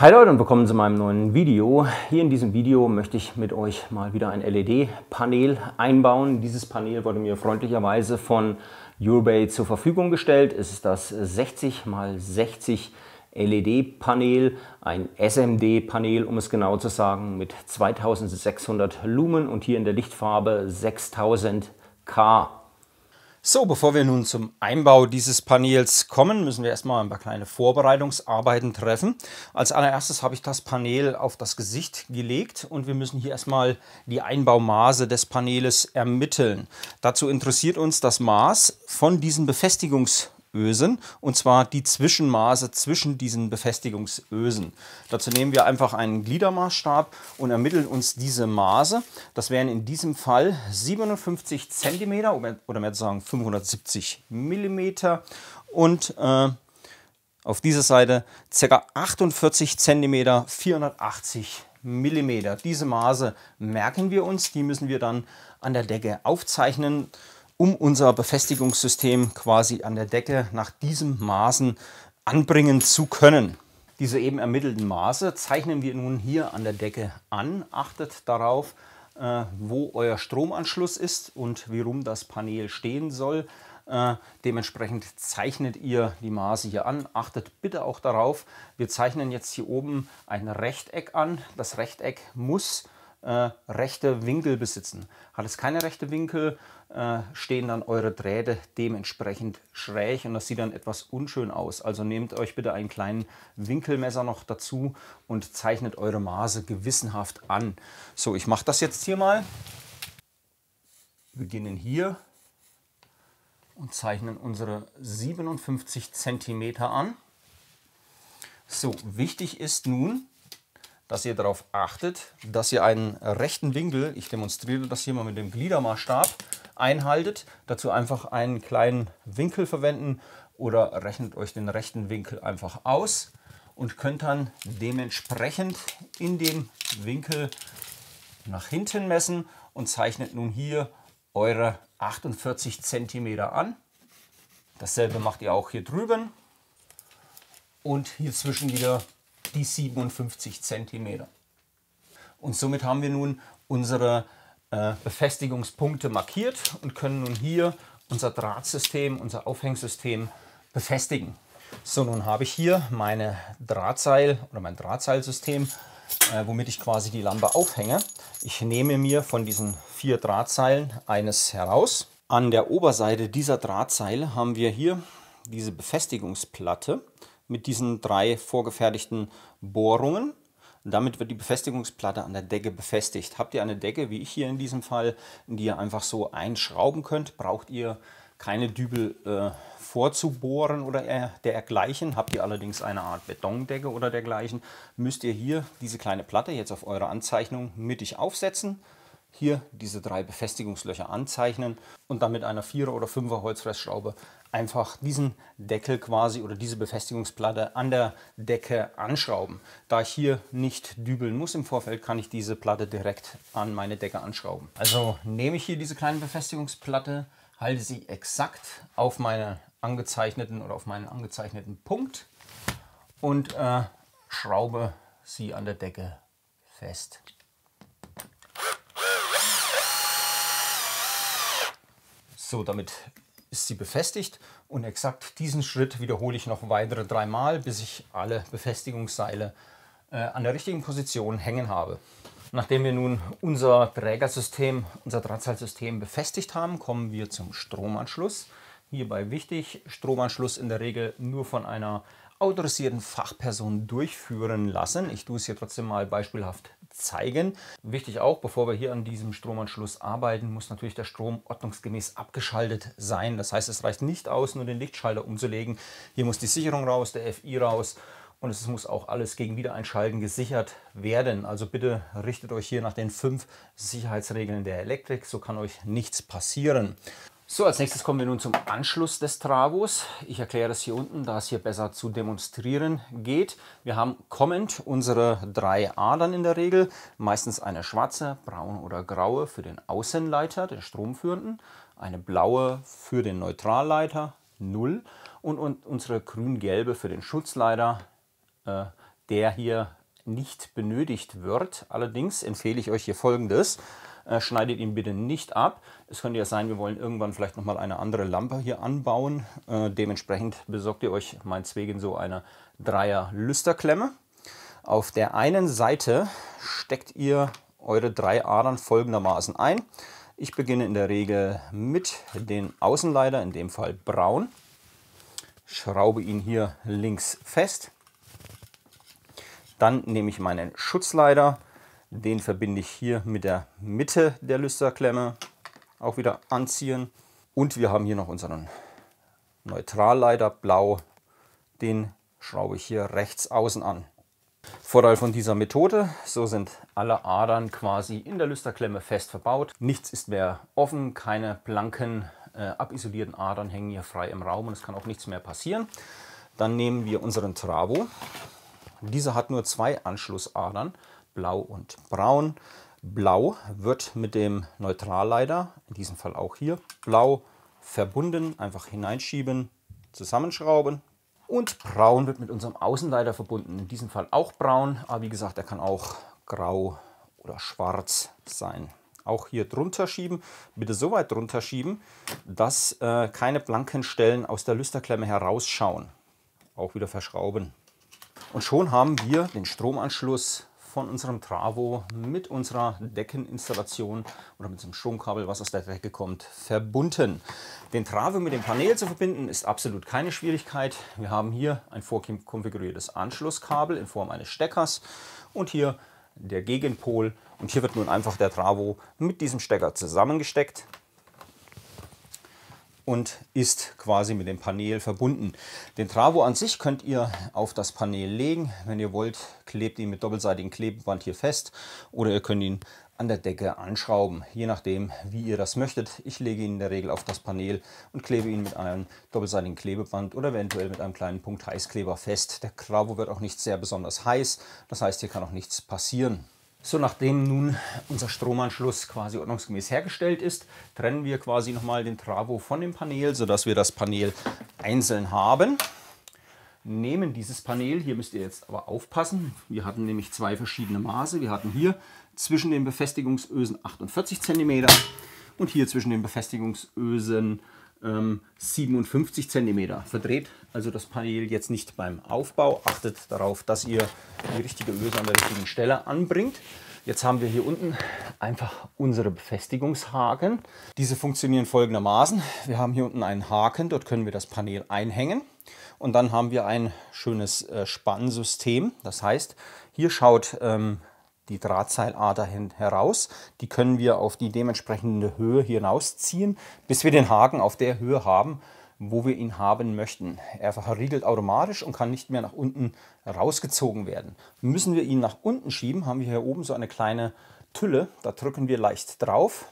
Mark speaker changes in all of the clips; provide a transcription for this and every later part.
Speaker 1: Hi Leute und willkommen zu meinem neuen Video. Hier in diesem Video möchte ich mit euch mal wieder ein LED-Panel einbauen. Dieses Panel wurde mir freundlicherweise von Urbay zur Verfügung gestellt. Es ist das 60 x 60 LED-Panel, ein SMD-Panel, um es genau zu sagen, mit 2600 Lumen und hier in der Lichtfarbe 6000 K. So, bevor wir nun zum Einbau dieses Panels kommen, müssen wir erstmal ein paar kleine Vorbereitungsarbeiten treffen. Als allererstes habe ich das Panel auf das Gesicht gelegt und wir müssen hier erstmal die Einbaumaße des Paneles ermitteln. Dazu interessiert uns das Maß von diesen Befestigungs Ösen und zwar die Zwischenmaße zwischen diesen Befestigungsösen. Dazu nehmen wir einfach einen Gliedermaßstab und ermitteln uns diese Maße. Das wären in diesem Fall 57 cm oder mehr zu sagen 570 mm und äh, auf dieser Seite ca. 48 cm 480 mm. Diese Maße merken wir uns, die müssen wir dann an der Decke aufzeichnen um unser Befestigungssystem quasi an der Decke nach diesem Maßen anbringen zu können. Diese eben ermittelten Maße zeichnen wir nun hier an der Decke an. Achtet darauf, äh, wo euer Stromanschluss ist und wie rum das Panel stehen soll. Äh, dementsprechend zeichnet ihr die Maße hier an. Achtet bitte auch darauf, wir zeichnen jetzt hier oben ein Rechteck an. Das Rechteck muss äh, rechte Winkel besitzen. Hat es keine rechte Winkel, äh, stehen dann eure Drähte dementsprechend schräg und das sieht dann etwas unschön aus. Also nehmt euch bitte einen kleinen Winkelmesser noch dazu und zeichnet eure Maße gewissenhaft an. So, ich mache das jetzt hier mal. Wir beginnen hier und zeichnen unsere 57 cm an. So, wichtig ist nun, dass ihr darauf achtet, dass ihr einen rechten Winkel, ich demonstriere das hier mal mit dem Gliedermaßstab, einhaltet. Dazu einfach einen kleinen Winkel verwenden oder rechnet euch den rechten Winkel einfach aus und könnt dann dementsprechend in dem Winkel nach hinten messen und zeichnet nun hier eure 48 cm an. Dasselbe macht ihr auch hier drüben und hier zwischen wieder die 57 cm. Und somit haben wir nun unsere äh, Befestigungspunkte markiert und können nun hier unser Drahtsystem, unser Aufhängsystem befestigen. So, nun habe ich hier meine Drahtseil oder mein Drahtseilsystem, äh, womit ich quasi die Lampe aufhänge. Ich nehme mir von diesen vier Drahtseilen eines heraus. An der Oberseite dieser Drahtseile haben wir hier diese Befestigungsplatte mit diesen drei vorgefertigten Bohrungen. Damit wird die Befestigungsplatte an der Decke befestigt. Habt ihr eine Decke, wie ich hier in diesem Fall, die ihr einfach so einschrauben könnt, braucht ihr keine Dübel äh, vorzubohren oder dergleichen. Habt ihr allerdings eine Art Betondecke oder dergleichen, müsst ihr hier diese kleine Platte jetzt auf eure Anzeichnung mittig aufsetzen hier diese drei Befestigungslöcher anzeichnen und dann mit einer 4er oder 5er Holzfressschraube einfach diesen Deckel quasi oder diese Befestigungsplatte an der Decke anschrauben. Da ich hier nicht dübeln muss im Vorfeld, kann ich diese Platte direkt an meine Decke anschrauben. Also nehme ich hier diese kleine Befestigungsplatte, halte sie exakt auf meinen angezeichneten oder auf meinen angezeichneten Punkt und äh, schraube sie an der Decke fest. So, damit ist sie befestigt und exakt diesen Schritt wiederhole ich noch weitere dreimal, bis ich alle Befestigungsseile äh, an der richtigen Position hängen habe. Nachdem wir nun unser Trägersystem, unser Drahtseilsystem befestigt haben, kommen wir zum Stromanschluss. Hierbei wichtig, Stromanschluss in der Regel nur von einer autorisierten Fachpersonen durchführen lassen. Ich tue es hier trotzdem mal beispielhaft zeigen. Wichtig auch, bevor wir hier an diesem Stromanschluss arbeiten, muss natürlich der Strom ordnungsgemäß abgeschaltet sein. Das heißt, es reicht nicht aus, nur den Lichtschalter umzulegen. Hier muss die Sicherung raus, der FI raus und es muss auch alles gegen Wiedereinschalten gesichert werden. Also bitte richtet euch hier nach den fünf Sicherheitsregeln der Elektrik, so kann euch nichts passieren. So, als nächstes kommen wir nun zum Anschluss des Travos. Ich erkläre das hier unten, da es hier besser zu demonstrieren geht. Wir haben kommend unsere drei Adern in der Regel, meistens eine schwarze, braun oder graue für den Außenleiter, den stromführenden, eine blaue für den Neutralleiter, 0 und, und unsere grün-gelbe für den Schutzleiter, äh, der hier nicht benötigt wird. Allerdings empfehle ich euch hier folgendes. Äh, schneidet ihn bitte nicht ab. Es könnte ja sein, wir wollen irgendwann vielleicht nochmal eine andere Lampe hier anbauen. Äh, dementsprechend besorgt ihr euch meinswegen so eine Dreier-Lüsterklemme. Auf der einen Seite steckt ihr eure drei Adern folgendermaßen ein. Ich beginne in der Regel mit den Außenleiter, in dem Fall braun. Schraube ihn hier links fest. Dann nehme ich meinen Schutzleiter, den verbinde ich hier mit der Mitte der Lüsterklemme. Auch wieder anziehen. Und wir haben hier noch unseren Neutralleiter blau. Den schraube ich hier rechts außen an. Vorteil von dieser Methode, so sind alle Adern quasi in der Lüsterklemme fest verbaut. Nichts ist mehr offen, keine blanken, äh, abisolierten Adern hängen hier frei im Raum und es kann auch nichts mehr passieren. Dann nehmen wir unseren Trabo. Dieser hat nur zwei Anschlussadern, Blau und Braun. Blau wird mit dem Neutralleiter, in diesem Fall auch hier, Blau verbunden, einfach hineinschieben, zusammenschrauben. Und Braun wird mit unserem Außenleiter verbunden, in diesem Fall auch Braun, aber wie gesagt, er kann auch Grau oder Schwarz sein. Auch hier drunter schieben, bitte so weit drunter schieben, dass äh, keine blanken Stellen aus der Lüsterklemme herausschauen. Auch wieder verschrauben. Und schon haben wir den Stromanschluss von unserem Travo mit unserer Deckeninstallation oder mit dem Stromkabel, was aus der Decke kommt, verbunden. Den Travo mit dem Panel zu verbinden ist absolut keine Schwierigkeit. Wir haben hier ein vorkonfiguriertes Anschlusskabel in Form eines Steckers und hier der Gegenpol. Und hier wird nun einfach der Travo mit diesem Stecker zusammengesteckt und ist quasi mit dem Panel verbunden. Den Travo an sich könnt ihr auf das Panel legen. Wenn ihr wollt, klebt ihn mit doppelseitigem Klebeband hier fest oder ihr könnt ihn an der Decke anschrauben, je nachdem, wie ihr das möchtet. Ich lege ihn in der Regel auf das Panel und klebe ihn mit einem doppelseitigen Klebeband oder eventuell mit einem kleinen Punkt Heißkleber fest. Der Travo wird auch nicht sehr besonders heiß, das heißt, hier kann auch nichts passieren. So, nachdem nun unser Stromanschluss quasi ordnungsgemäß hergestellt ist, trennen wir quasi nochmal den Travo von dem Panel, sodass wir das Panel einzeln haben. Nehmen dieses Panel, hier müsst ihr jetzt aber aufpassen, wir hatten nämlich zwei verschiedene Maße. Wir hatten hier zwischen den Befestigungsösen 48 cm und hier zwischen den Befestigungsösen ähm, 57 cm verdreht. Also das Panel jetzt nicht beim Aufbau. Achtet darauf, dass ihr die richtige Öse an der richtigen Stelle anbringt. Jetzt haben wir hier unten einfach unsere Befestigungshaken. Diese funktionieren folgendermaßen. Wir haben hier unten einen Haken, dort können wir das Panel einhängen. Und dann haben wir ein schönes äh, Spannsystem. Das heißt, hier schaut ähm, die Drahtseilader hin, heraus. Die können wir auf die dementsprechende Höhe hinausziehen, bis wir den Haken auf der Höhe haben, wo wir ihn haben möchten. Er verriegelt automatisch und kann nicht mehr nach unten rausgezogen werden. Müssen wir ihn nach unten schieben, haben wir hier oben so eine kleine Tülle. Da drücken wir leicht drauf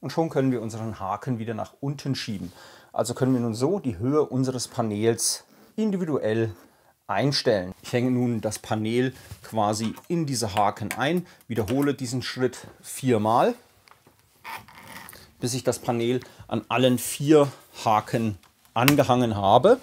Speaker 1: und schon können wir unseren Haken wieder nach unten schieben. Also können wir nun so die Höhe unseres Paneels individuell einstellen. Ich hänge nun das Panel quasi in diese Haken ein, wiederhole diesen Schritt viermal, bis ich das Panel an allen vier Haken angehangen habe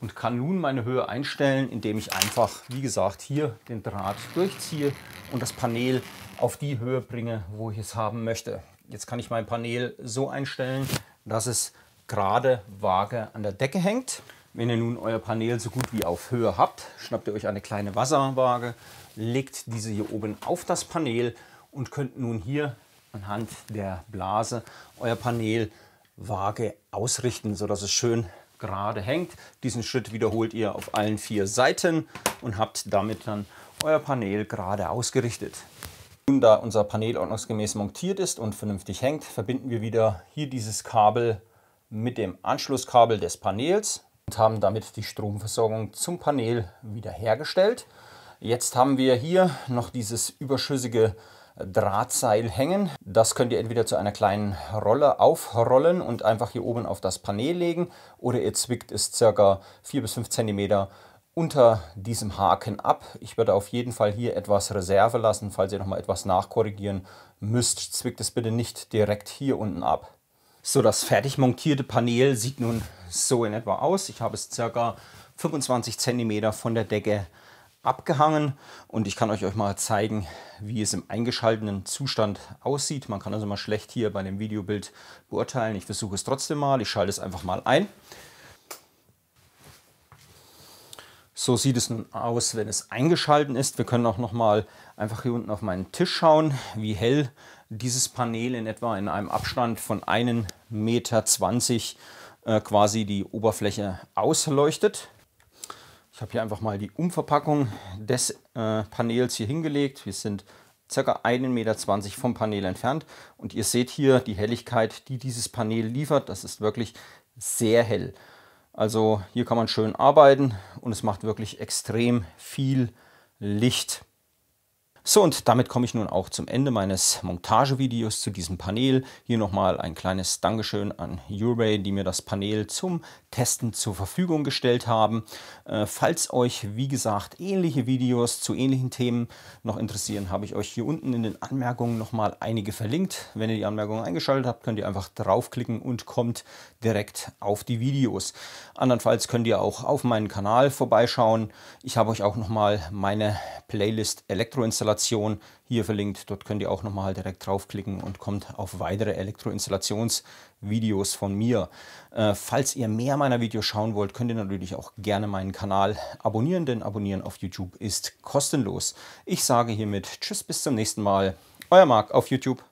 Speaker 1: und kann nun meine Höhe einstellen, indem ich einfach, wie gesagt, hier den Draht durchziehe und das Panel auf die Höhe bringe, wo ich es haben möchte. Jetzt kann ich mein Panel so einstellen, dass es gerade vage an der Decke hängt. Wenn ihr nun euer Panel so gut wie auf Höhe habt, schnappt ihr euch eine kleine Wasserwaage, legt diese hier oben auf das Panel und könnt nun hier anhand der Blase euer Panel vage ausrichten, sodass es schön gerade hängt. Diesen Schritt wiederholt ihr auf allen vier Seiten und habt damit dann euer Panel gerade ausgerichtet. Nun, da unser Panel ordnungsgemäß montiert ist und vernünftig hängt, verbinden wir wieder hier dieses Kabel mit dem Anschlusskabel des Panels und haben damit die Stromversorgung zum Panel wiederhergestellt. Jetzt haben wir hier noch dieses überschüssige Drahtseil hängen. Das könnt ihr entweder zu einer kleinen Rolle aufrollen und einfach hier oben auf das Panel legen oder ihr zwickt es circa 4 bis 5 cm unter diesem Haken ab. Ich würde auf jeden Fall hier etwas Reserve lassen, falls ihr nochmal etwas nachkorrigieren müsst. Zwickt es bitte nicht direkt hier unten ab. So, das fertig montierte Panel sieht nun so in etwa aus. Ich habe es circa 25 cm von der Decke abgehangen und ich kann euch, euch mal zeigen, wie es im eingeschalteten Zustand aussieht. Man kann also mal schlecht hier bei dem Videobild beurteilen. Ich versuche es trotzdem mal. Ich schalte es einfach mal ein. So sieht es nun aus, wenn es eingeschalten ist. Wir können auch noch mal einfach hier unten auf meinen Tisch schauen, wie hell dieses Panel in etwa in einem Abstand von 1,20 Meter äh, quasi die Oberfläche ausleuchtet. Ich habe hier einfach mal die Umverpackung des äh, Panels hier hingelegt. Wir sind ca. 1,20 Meter vom Panel entfernt und ihr seht hier die Helligkeit, die dieses Panel liefert. Das ist wirklich sehr hell. Also hier kann man schön arbeiten und es macht wirklich extrem viel Licht. So, und damit komme ich nun auch zum Ende meines Montagevideos zu diesem Panel. Hier nochmal ein kleines Dankeschön an Uray, die mir das Panel zum Testen zur Verfügung gestellt haben. Äh, falls euch, wie gesagt, ähnliche Videos zu ähnlichen Themen noch interessieren, habe ich euch hier unten in den Anmerkungen nochmal einige verlinkt. Wenn ihr die Anmerkungen eingeschaltet habt, könnt ihr einfach draufklicken und kommt direkt auf die Videos. Andernfalls könnt ihr auch auf meinen Kanal vorbeischauen. Ich habe euch auch nochmal meine Playlist Elektroinstallation Elektroinstallation hier verlinkt. Dort könnt ihr auch nochmal halt direkt draufklicken und kommt auf weitere Elektroinstallationsvideos von mir. Äh, falls ihr mehr meiner Videos schauen wollt, könnt ihr natürlich auch gerne meinen Kanal abonnieren, denn abonnieren auf YouTube ist kostenlos. Ich sage hiermit Tschüss, bis zum nächsten Mal. Euer Marc auf YouTube.